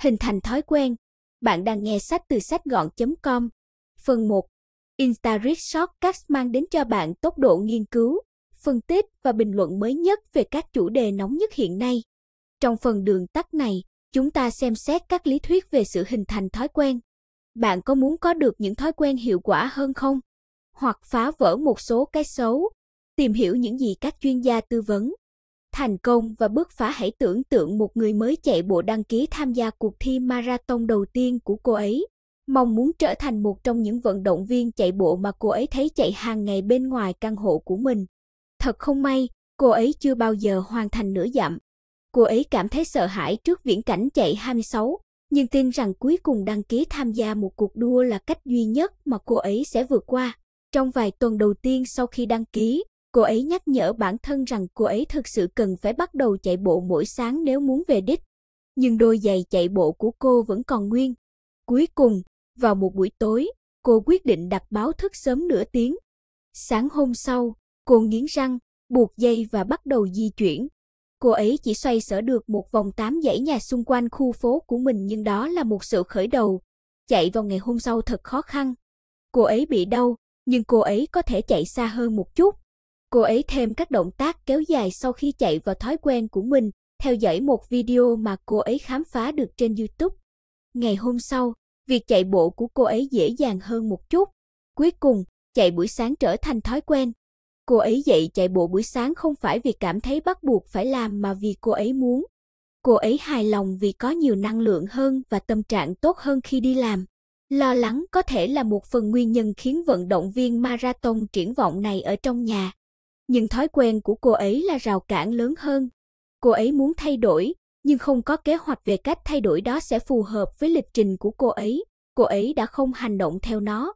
Hình thành thói quen. Bạn đang nghe sách từ sách gọn.com. Phần 1. InstaRead Shortcuts mang đến cho bạn tốc độ nghiên cứu, phân tích và bình luận mới nhất về các chủ đề nóng nhất hiện nay. Trong phần đường tắt này, chúng ta xem xét các lý thuyết về sự hình thành thói quen. Bạn có muốn có được những thói quen hiệu quả hơn không? Hoặc phá vỡ một số cái xấu, tìm hiểu những gì các chuyên gia tư vấn thành công và bứt phá hãy tưởng tượng một người mới chạy bộ đăng ký tham gia cuộc thi marathon đầu tiên của cô ấy. Mong muốn trở thành một trong những vận động viên chạy bộ mà cô ấy thấy chạy hàng ngày bên ngoài căn hộ của mình. Thật không may, cô ấy chưa bao giờ hoàn thành nửa dặm. Cô ấy cảm thấy sợ hãi trước viễn cảnh chạy 26, nhưng tin rằng cuối cùng đăng ký tham gia một cuộc đua là cách duy nhất mà cô ấy sẽ vượt qua. Trong vài tuần đầu tiên sau khi đăng ký, Cô ấy nhắc nhở bản thân rằng cô ấy thực sự cần phải bắt đầu chạy bộ mỗi sáng nếu muốn về đích. Nhưng đôi giày chạy bộ của cô vẫn còn nguyên. Cuối cùng, vào một buổi tối, cô quyết định đặt báo thức sớm nửa tiếng. Sáng hôm sau, cô nghiến răng, buộc dây và bắt đầu di chuyển. Cô ấy chỉ xoay sở được một vòng tám dãy nhà xung quanh khu phố của mình nhưng đó là một sự khởi đầu. Chạy vào ngày hôm sau thật khó khăn. Cô ấy bị đau, nhưng cô ấy có thể chạy xa hơn một chút. Cô ấy thêm các động tác kéo dài sau khi chạy vào thói quen của mình, theo dõi một video mà cô ấy khám phá được trên YouTube. Ngày hôm sau, việc chạy bộ của cô ấy dễ dàng hơn một chút. Cuối cùng, chạy buổi sáng trở thành thói quen. Cô ấy dậy chạy bộ buổi sáng không phải vì cảm thấy bắt buộc phải làm mà vì cô ấy muốn. Cô ấy hài lòng vì có nhiều năng lượng hơn và tâm trạng tốt hơn khi đi làm. Lo lắng có thể là một phần nguyên nhân khiến vận động viên marathon triển vọng này ở trong nhà nhưng thói quen của cô ấy là rào cản lớn hơn. Cô ấy muốn thay đổi, nhưng không có kế hoạch về cách thay đổi đó sẽ phù hợp với lịch trình của cô ấy. Cô ấy đã không hành động theo nó.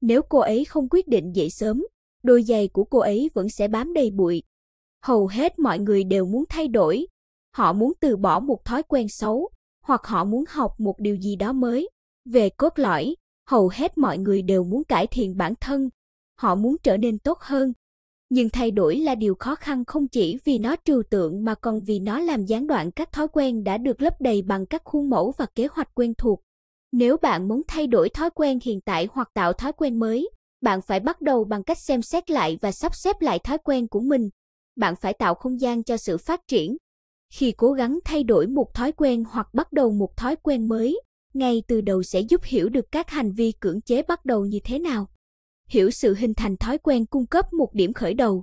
Nếu cô ấy không quyết định dậy sớm, đôi giày của cô ấy vẫn sẽ bám đầy bụi. Hầu hết mọi người đều muốn thay đổi. Họ muốn từ bỏ một thói quen xấu, hoặc họ muốn học một điều gì đó mới. Về cốt lõi, hầu hết mọi người đều muốn cải thiện bản thân. Họ muốn trở nên tốt hơn, nhưng thay đổi là điều khó khăn không chỉ vì nó trừu tượng mà còn vì nó làm gián đoạn các thói quen đã được lấp đầy bằng các khuôn mẫu và kế hoạch quen thuộc. Nếu bạn muốn thay đổi thói quen hiện tại hoặc tạo thói quen mới, bạn phải bắt đầu bằng cách xem xét lại và sắp xếp lại thói quen của mình. Bạn phải tạo không gian cho sự phát triển. Khi cố gắng thay đổi một thói quen hoặc bắt đầu một thói quen mới, ngay từ đầu sẽ giúp hiểu được các hành vi cưỡng chế bắt đầu như thế nào hiểu sự hình thành thói quen cung cấp một điểm khởi đầu.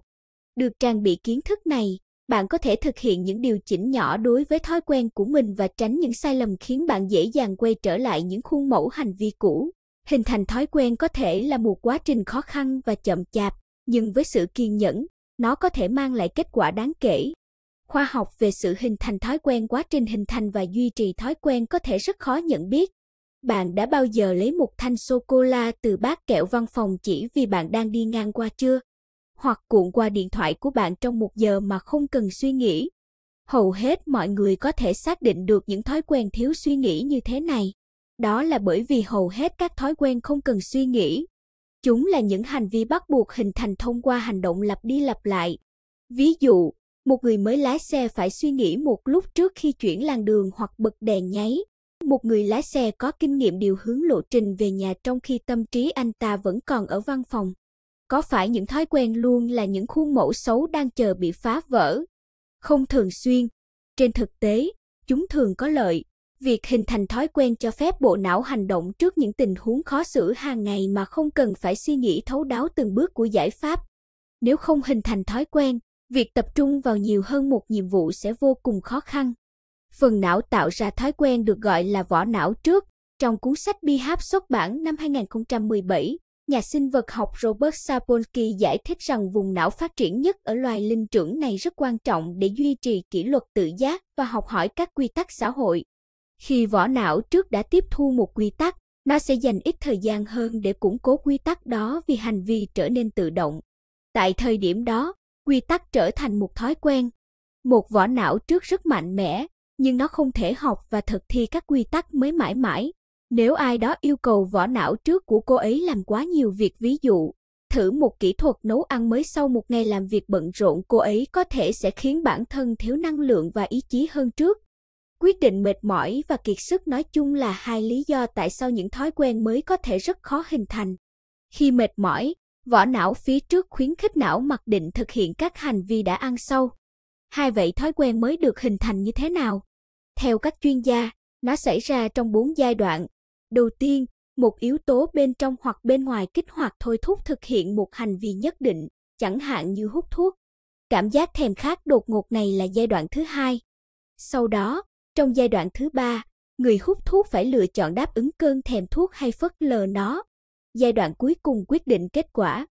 Được trang bị kiến thức này, bạn có thể thực hiện những điều chỉnh nhỏ đối với thói quen của mình và tránh những sai lầm khiến bạn dễ dàng quay trở lại những khuôn mẫu hành vi cũ. Hình thành thói quen có thể là một quá trình khó khăn và chậm chạp, nhưng với sự kiên nhẫn, nó có thể mang lại kết quả đáng kể. Khoa học về sự hình thành thói quen quá trình hình thành và duy trì thói quen có thể rất khó nhận biết, bạn đã bao giờ lấy một thanh sô-cô-la từ bát kẹo văn phòng chỉ vì bạn đang đi ngang qua chưa? Hoặc cuộn qua điện thoại của bạn trong một giờ mà không cần suy nghĩ. Hầu hết mọi người có thể xác định được những thói quen thiếu suy nghĩ như thế này. Đó là bởi vì hầu hết các thói quen không cần suy nghĩ. Chúng là những hành vi bắt buộc hình thành thông qua hành động lặp đi lặp lại. Ví dụ, một người mới lái xe phải suy nghĩ một lúc trước khi chuyển làn đường hoặc bật đèn nháy một người lái xe có kinh nghiệm điều hướng lộ trình về nhà trong khi tâm trí anh ta vẫn còn ở văn phòng. Có phải những thói quen luôn là những khuôn mẫu xấu đang chờ bị phá vỡ? Không thường xuyên. Trên thực tế, chúng thường có lợi. Việc hình thành thói quen cho phép bộ não hành động trước những tình huống khó xử hàng ngày mà không cần phải suy nghĩ thấu đáo từng bước của giải pháp. Nếu không hình thành thói quen, việc tập trung vào nhiều hơn một nhiệm vụ sẽ vô cùng khó khăn phần não tạo ra thói quen được gọi là vỏ não trước. Trong cuốn sách Bihab xuất bản năm 2017, nhà sinh vật học Robert Sapolsky giải thích rằng vùng não phát triển nhất ở loài linh trưởng này rất quan trọng để duy trì kỷ luật tự giác và học hỏi các quy tắc xã hội. Khi vỏ não trước đã tiếp thu một quy tắc, nó sẽ dành ít thời gian hơn để củng cố quy tắc đó vì hành vi trở nên tự động. Tại thời điểm đó, quy tắc trở thành một thói quen. Một vỏ não trước rất mạnh mẽ, nhưng nó không thể học và thực thi các quy tắc mới mãi mãi. Nếu ai đó yêu cầu vỏ não trước của cô ấy làm quá nhiều việc ví dụ, thử một kỹ thuật nấu ăn mới sau một ngày làm việc bận rộn cô ấy có thể sẽ khiến bản thân thiếu năng lượng và ý chí hơn trước. Quyết định mệt mỏi và kiệt sức nói chung là hai lý do tại sao những thói quen mới có thể rất khó hình thành. Khi mệt mỏi, vỏ não phía trước khuyến khích não mặc định thực hiện các hành vi đã ăn sâu. Hai vậy thói quen mới được hình thành như thế nào? Theo các chuyên gia, nó xảy ra trong bốn giai đoạn. Đầu tiên, một yếu tố bên trong hoặc bên ngoài kích hoạt thôi thúc thực hiện một hành vi nhất định, chẳng hạn như hút thuốc. Cảm giác thèm khát đột ngột này là giai đoạn thứ hai. Sau đó, trong giai đoạn thứ ba, người hút thuốc phải lựa chọn đáp ứng cơn thèm thuốc hay phớt lờ nó. Giai đoạn cuối cùng quyết định kết quả.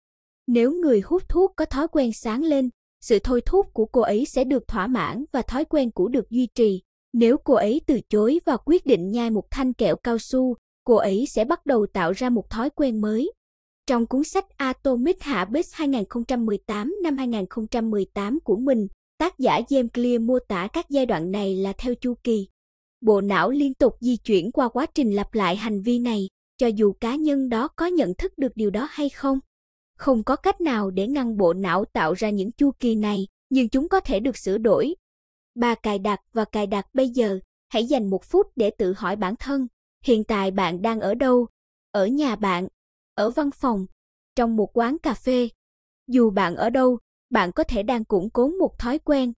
Nếu người hút thuốc có thói quen sáng lên, sự thôi thúc của cô ấy sẽ được thỏa mãn và thói quen cũ được duy trì. Nếu cô ấy từ chối và quyết định nhai một thanh kẹo cao su, cô ấy sẽ bắt đầu tạo ra một thói quen mới. Trong cuốn sách Atomic Habits 2018 năm 2018 của mình, tác giả James Clear mô tả các giai đoạn này là theo chu kỳ. Bộ não liên tục di chuyển qua quá trình lặp lại hành vi này, cho dù cá nhân đó có nhận thức được điều đó hay không. Không có cách nào để ngăn bộ não tạo ra những chu kỳ này, nhưng chúng có thể được sửa đổi, Bà cài đặt và cài đặt bây giờ, hãy dành một phút để tự hỏi bản thân, hiện tại bạn đang ở đâu? Ở nhà bạn, ở văn phòng, trong một quán cà phê. Dù bạn ở đâu, bạn có thể đang củng cố một thói quen.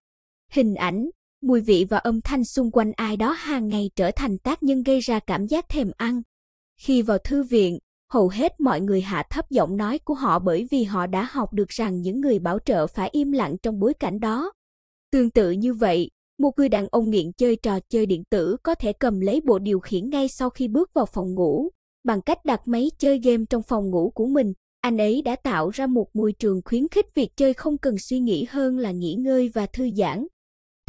Hình ảnh, mùi vị và âm thanh xung quanh ai đó hàng ngày trở thành tác nhân gây ra cảm giác thèm ăn. Khi vào thư viện, hầu hết mọi người hạ thấp giọng nói của họ bởi vì họ đã học được rằng những người bảo trợ phải im lặng trong bối cảnh đó. Tương tự như vậy, một người đàn ông nghiện chơi trò chơi điện tử có thể cầm lấy bộ điều khiển ngay sau khi bước vào phòng ngủ. Bằng cách đặt máy chơi game trong phòng ngủ của mình, anh ấy đã tạo ra một môi trường khuyến khích việc chơi không cần suy nghĩ hơn là nghỉ ngơi và thư giãn.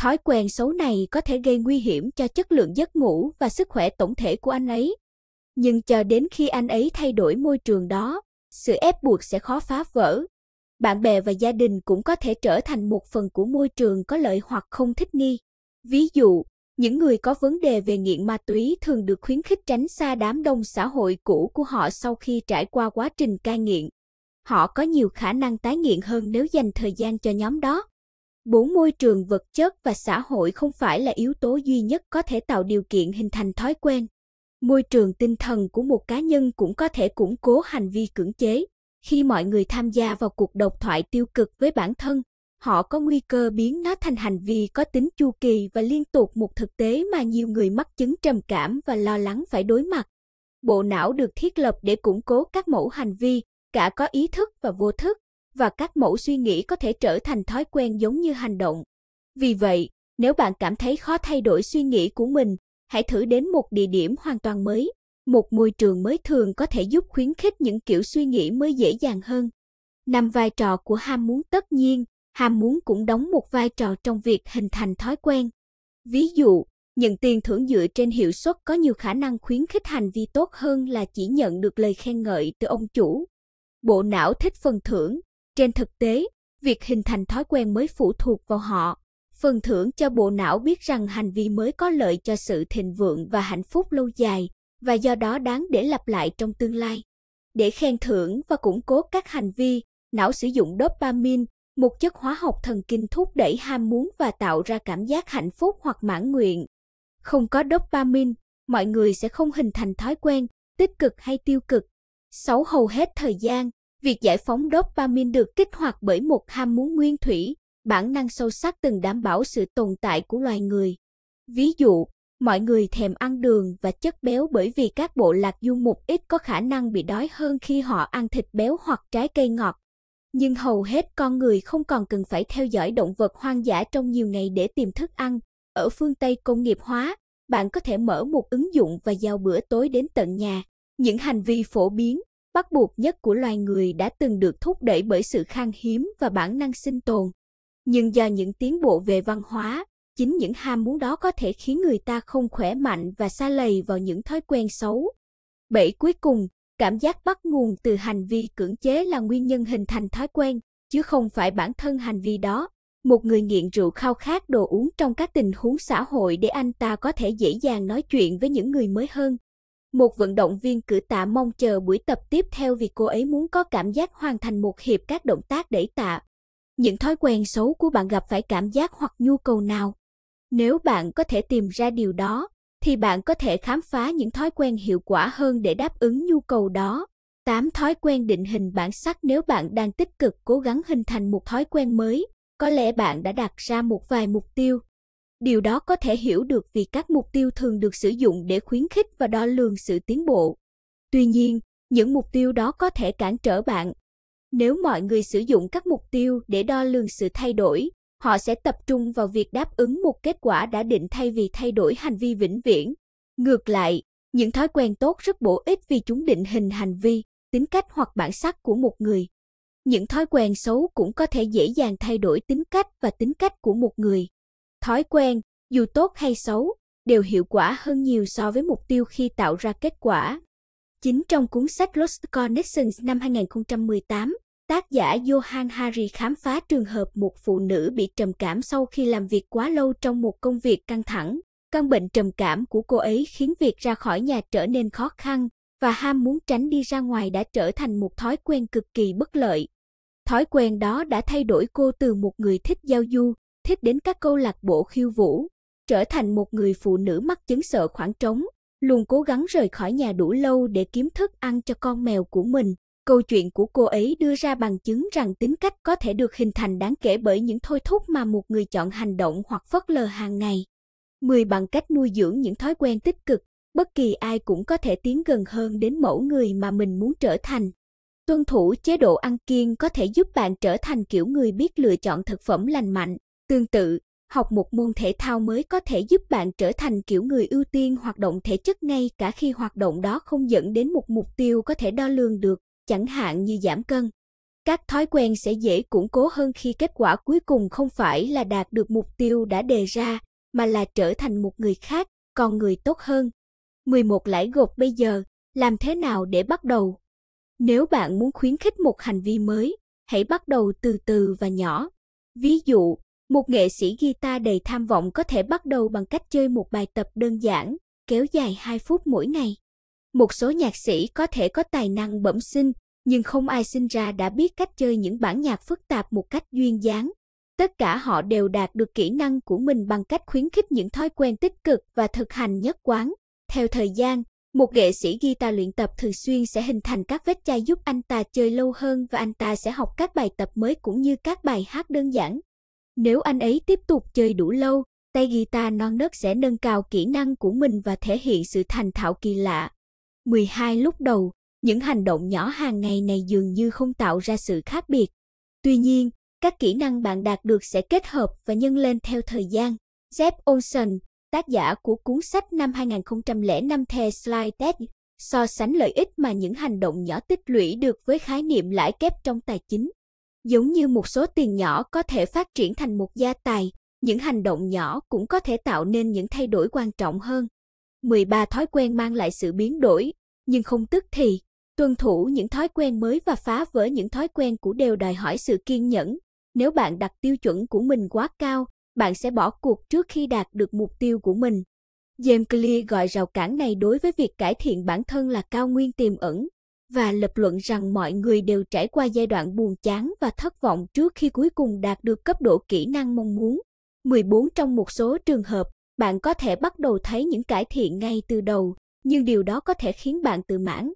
Thói quen xấu này có thể gây nguy hiểm cho chất lượng giấc ngủ và sức khỏe tổng thể của anh ấy. Nhưng chờ đến khi anh ấy thay đổi môi trường đó, sự ép buộc sẽ khó phá vỡ bạn bè và gia đình cũng có thể trở thành một phần của môi trường có lợi hoặc không thích nghi. Ví dụ, những người có vấn đề về nghiện ma túy thường được khuyến khích tránh xa đám đông xã hội cũ của họ sau khi trải qua quá trình cai nghiện. Họ có nhiều khả năng tái nghiện hơn nếu dành thời gian cho nhóm đó. Bốn môi trường vật chất và xã hội không phải là yếu tố duy nhất có thể tạo điều kiện hình thành thói quen. Môi trường tinh thần của một cá nhân cũng có thể củng cố hành vi cưỡng chế. Khi mọi người tham gia vào cuộc độc thoại tiêu cực với bản thân, họ có nguy cơ biến nó thành hành vi có tính chu kỳ và liên tục một thực tế mà nhiều người mắc chứng trầm cảm và lo lắng phải đối mặt. Bộ não được thiết lập để củng cố các mẫu hành vi, cả có ý thức và vô thức, và các mẫu suy nghĩ có thể trở thành thói quen giống như hành động. Vì vậy, nếu bạn cảm thấy khó thay đổi suy nghĩ của mình, hãy thử đến một địa điểm hoàn toàn mới một môi trường mới thường có thể giúp khuyến khích những kiểu suy nghĩ mới dễ dàng hơn. Năm vai trò của ham muốn tất nhiên, ham muốn cũng đóng một vai trò trong việc hình thành thói quen. Ví dụ, nhận tiền thưởng dựa trên hiệu suất có nhiều khả năng khuyến khích hành vi tốt hơn là chỉ nhận được lời khen ngợi từ ông chủ. Bộ não thích phần thưởng, trên thực tế, việc hình thành thói quen mới phụ thuộc vào họ. Phần thưởng cho bộ não biết rằng hành vi mới có lợi cho sự thịnh vượng và hạnh phúc lâu dài, và do đó đáng để lặp lại trong tương lai. Để khen thưởng và củng cố các hành vi, não sử dụng dopamine, một chất hóa học thần kinh thúc đẩy ham muốn và tạo ra cảm giác hạnh phúc hoặc mãn nguyện. Không có dopamine, mọi người sẽ không hình thành thói quen tích cực hay tiêu cực. 6 hầu hết thời gian, việc giải phóng dopamine được kích hoạt bởi một ham muốn nguyên thủy, bản năng sâu sắc từng đảm bảo sự tồn tại của loài người. Ví dụ, Mọi người thèm ăn đường và chất béo bởi vì các bộ lạc du mục ít có khả năng bị đói hơn khi họ ăn thịt béo hoặc trái cây ngọt. Nhưng hầu hết con người không còn cần phải theo dõi động vật hoang dã trong nhiều ngày để tìm thức ăn. Ở phương Tây công nghiệp hóa, bạn có thể mở một ứng dụng và giao bữa tối đến tận nhà. Những hành vi phổ biến, bắt buộc nhất của loài người đã từng được thúc đẩy bởi sự khan hiếm và bản năng sinh tồn. Nhưng do những tiến bộ về văn hóa, Chính những ham muốn đó có thể khiến người ta không khỏe mạnh và xa lầy vào những thói quen xấu. bảy Cuối cùng, cảm giác bắt nguồn từ hành vi cưỡng chế là nguyên nhân hình thành thói quen, chứ không phải bản thân hành vi đó. Một người nghiện rượu khao khát đồ uống trong các tình huống xã hội để anh ta có thể dễ dàng nói chuyện với những người mới hơn. Một vận động viên cử tạ mong chờ buổi tập tiếp theo vì cô ấy muốn có cảm giác hoàn thành một hiệp các động tác đẩy tạ. Những thói quen xấu của bạn gặp phải cảm giác hoặc nhu cầu nào? Nếu bạn có thể tìm ra điều đó, thì bạn có thể khám phá những thói quen hiệu quả hơn để đáp ứng nhu cầu đó. 8 thói quen định hình bản sắc nếu bạn đang tích cực cố gắng hình thành một thói quen mới, có lẽ bạn đã đặt ra một vài mục tiêu. Điều đó có thể hiểu được vì các mục tiêu thường được sử dụng để khuyến khích và đo lường sự tiến bộ. Tuy nhiên, những mục tiêu đó có thể cản trở bạn. Nếu mọi người sử dụng các mục tiêu để đo lường sự thay đổi, họ sẽ tập trung vào việc đáp ứng một kết quả đã định thay vì thay đổi hành vi vĩnh viễn. Ngược lại, những thói quen tốt rất bổ ích vì chúng định hình hành vi, tính cách hoặc bản sắc của một người. Những thói quen xấu cũng có thể dễ dàng thay đổi tính cách và tính cách của một người. Thói quen, dù tốt hay xấu, đều hiệu quả hơn nhiều so với mục tiêu khi tạo ra kết quả. Chính trong cuốn sách Lost Connections năm 2018, Tác giả Johan Hari khám phá trường hợp một phụ nữ bị trầm cảm sau khi làm việc quá lâu trong một công việc căng thẳng. Căn bệnh trầm cảm của cô ấy khiến việc ra khỏi nhà trở nên khó khăn và ham muốn tránh đi ra ngoài đã trở thành một thói quen cực kỳ bất lợi. Thói quen đó đã thay đổi cô từ một người thích giao du, thích đến các câu lạc bộ khiêu vũ, trở thành một người phụ nữ mắc chứng sợ khoảng trống, luôn cố gắng rời khỏi nhà đủ lâu để kiếm thức ăn cho con mèo của mình Câu chuyện của cô ấy đưa ra bằng chứng rằng tính cách có thể được hình thành đáng kể bởi những thôi thúc mà một người chọn hành động hoặc phớt lờ hàng ngày. 10 bằng cách nuôi dưỡng những thói quen tích cực, bất kỳ ai cũng có thể tiến gần hơn đến mẫu người mà mình muốn trở thành. Tuân thủ chế độ ăn kiêng có thể giúp bạn trở thành kiểu người biết lựa chọn thực phẩm lành mạnh. Tương tự, học một môn thể thao mới có thể giúp bạn trở thành kiểu người ưu tiên hoạt động thể chất ngay cả khi hoạt động đó không dẫn đến một mục tiêu có thể đo lường được chẳng hạn như giảm cân. Các thói quen sẽ dễ củng cố hơn khi kết quả cuối cùng không phải là đạt được mục tiêu đã đề ra, mà là trở thành một người khác, còn người tốt hơn. 11 lãi gột bây giờ, làm thế nào để bắt đầu? Nếu bạn muốn khuyến khích một hành vi mới, hãy bắt đầu từ từ và nhỏ. Ví dụ, một nghệ sĩ guitar đầy tham vọng có thể bắt đầu bằng cách chơi một bài tập đơn giản, kéo dài 2 phút mỗi ngày một số nhạc sĩ có thể có tài năng bẩm sinh, nhưng không ai sinh ra đã biết cách chơi những bản nhạc phức tạp một cách duyên dáng. Tất cả họ đều đạt được kỹ năng của mình bằng cách khuyến khích những thói quen tích cực và thực hành nhất quán. Theo thời gian, một nghệ sĩ guitar luyện tập thường xuyên sẽ hình thành các vết chai giúp anh ta chơi lâu hơn và anh ta sẽ học các bài tập mới cũng như các bài hát đơn giản. Nếu anh ấy tiếp tục chơi đủ lâu, tay guitar non nớt sẽ nâng cao kỹ năng của mình và thể hiện sự thành thạo kỳ lạ. 12 lúc đầu, những hành động nhỏ hàng ngày này dường như không tạo ra sự khác biệt. Tuy nhiên, các kỹ năng bạn đạt được sẽ kết hợp và nhân lên theo thời gian. Jeff Olson, tác giả của cuốn sách năm 2005 The Slide Test, so sánh lợi ích mà những hành động nhỏ tích lũy được với khái niệm lãi kép trong tài chính. Giống như một số tiền nhỏ có thể phát triển thành một gia tài, những hành động nhỏ cũng có thể tạo nên những thay đổi quan trọng hơn. 13 thói quen mang lại sự biến đổi, nhưng không tức thì. Tuân thủ những thói quen mới và phá vỡ những thói quen cũ đều đòi hỏi sự kiên nhẫn. Nếu bạn đặt tiêu chuẩn của mình quá cao, bạn sẽ bỏ cuộc trước khi đạt được mục tiêu của mình. James Clear gọi rào cản này đối với việc cải thiện bản thân là cao nguyên tiềm ẩn và lập luận rằng mọi người đều trải qua giai đoạn buồn chán và thất vọng trước khi cuối cùng đạt được cấp độ kỹ năng mong muốn. 14 trong một số trường hợp, bạn có thể bắt đầu thấy những cải thiện ngay từ đầu, nhưng điều đó có thể khiến bạn tự mãn.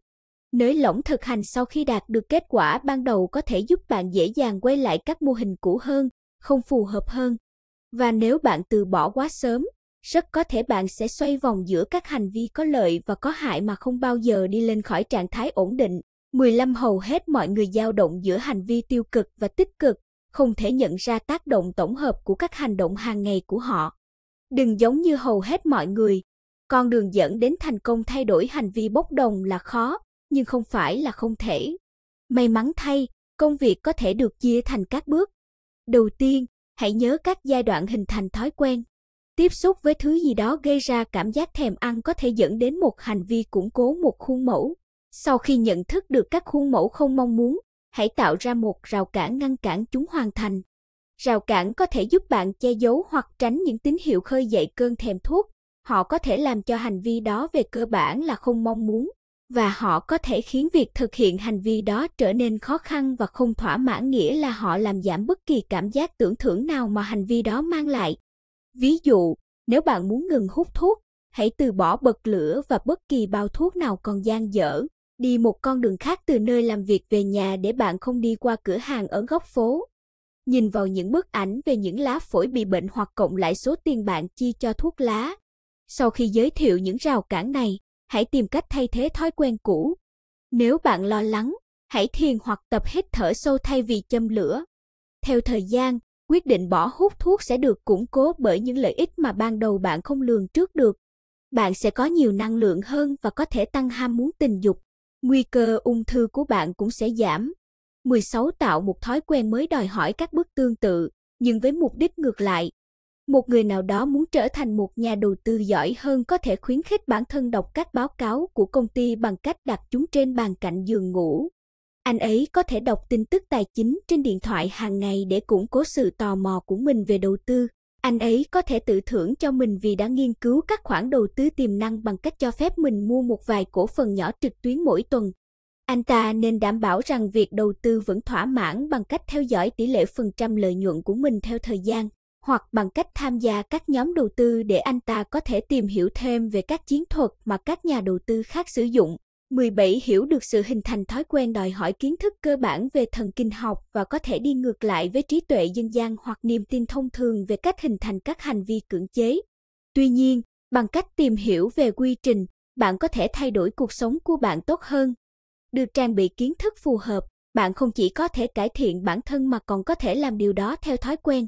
Nới lỏng thực hành sau khi đạt được kết quả ban đầu có thể giúp bạn dễ dàng quay lại các mô hình cũ hơn, không phù hợp hơn. Và nếu bạn từ bỏ quá sớm, rất có thể bạn sẽ xoay vòng giữa các hành vi có lợi và có hại mà không bao giờ đi lên khỏi trạng thái ổn định. 15 hầu hết mọi người dao động giữa hành vi tiêu cực và tích cực, không thể nhận ra tác động tổng hợp của các hành động hàng ngày của họ. Đừng giống như hầu hết mọi người. Con đường dẫn đến thành công thay đổi hành vi bốc đồng là khó, nhưng không phải là không thể. May mắn thay, công việc có thể được chia thành các bước. Đầu tiên, hãy nhớ các giai đoạn hình thành thói quen. Tiếp xúc với thứ gì đó gây ra cảm giác thèm ăn có thể dẫn đến một hành vi củng cố một khuôn mẫu. Sau khi nhận thức được các khuôn mẫu không mong muốn, hãy tạo ra một rào cản ngăn cản chúng hoàn thành. Rào cản có thể giúp bạn che giấu hoặc tránh những tín hiệu khơi dậy cơn thèm thuốc. Họ có thể làm cho hành vi đó về cơ bản là không mong muốn và họ có thể khiến việc thực hiện hành vi đó trở nên khó khăn và không thỏa mãn nghĩa là họ làm giảm bất kỳ cảm giác tưởng thưởng nào mà hành vi đó mang lại. Ví dụ, nếu bạn muốn ngừng hút thuốc, hãy từ bỏ bật lửa và bất kỳ bao thuốc nào còn dang dở, đi một con đường khác từ nơi làm việc về nhà để bạn không đi qua cửa hàng ở góc phố nhìn vào những bức ảnh về những lá phổi bị bệnh hoặc cộng lại số tiền bạn chi cho thuốc lá. Sau khi giới thiệu những rào cản này, hãy tìm cách thay thế thói quen cũ. Nếu bạn lo lắng, hãy thiền hoặc tập hít thở sâu thay vì châm lửa. Theo thời gian, quyết định bỏ hút thuốc sẽ được củng cố bởi những lợi ích mà ban đầu bạn không lường trước được. Bạn sẽ có nhiều năng lượng hơn và có thể tăng ham muốn tình dục. Nguy cơ ung thư của bạn cũng sẽ giảm. 16 tạo một thói quen mới đòi hỏi các bước tương tự, nhưng với mục đích ngược lại. Một người nào đó muốn trở thành một nhà đầu tư giỏi hơn có thể khuyến khích bản thân đọc các báo cáo của công ty bằng cách đặt chúng trên bàn cạnh giường ngủ. Anh ấy có thể đọc tin tức tài chính trên điện thoại hàng ngày để củng cố sự tò mò của mình về đầu tư. Anh ấy có thể tự thưởng cho mình vì đã nghiên cứu các khoản đầu tư tiềm năng bằng cách cho phép mình mua một vài cổ phần nhỏ trực tuyến mỗi tuần. Anh ta nên đảm bảo rằng việc đầu tư vẫn thỏa mãn bằng cách theo dõi tỷ lệ phần trăm lợi nhuận của mình theo thời gian hoặc bằng cách tham gia các nhóm đầu tư để anh ta có thể tìm hiểu thêm về các chiến thuật mà các nhà đầu tư khác sử dụng. 17. Hiểu được sự hình thành thói quen đòi hỏi kiến thức cơ bản về thần kinh học và có thể đi ngược lại với trí tuệ dân gian hoặc niềm tin thông thường về cách hình thành các hành vi cưỡng chế. Tuy nhiên, bằng cách tìm hiểu về quy trình, bạn có thể thay đổi cuộc sống của bạn tốt hơn được trang bị kiến thức phù hợp, bạn không chỉ có thể cải thiện bản thân mà còn có thể làm điều đó theo thói quen.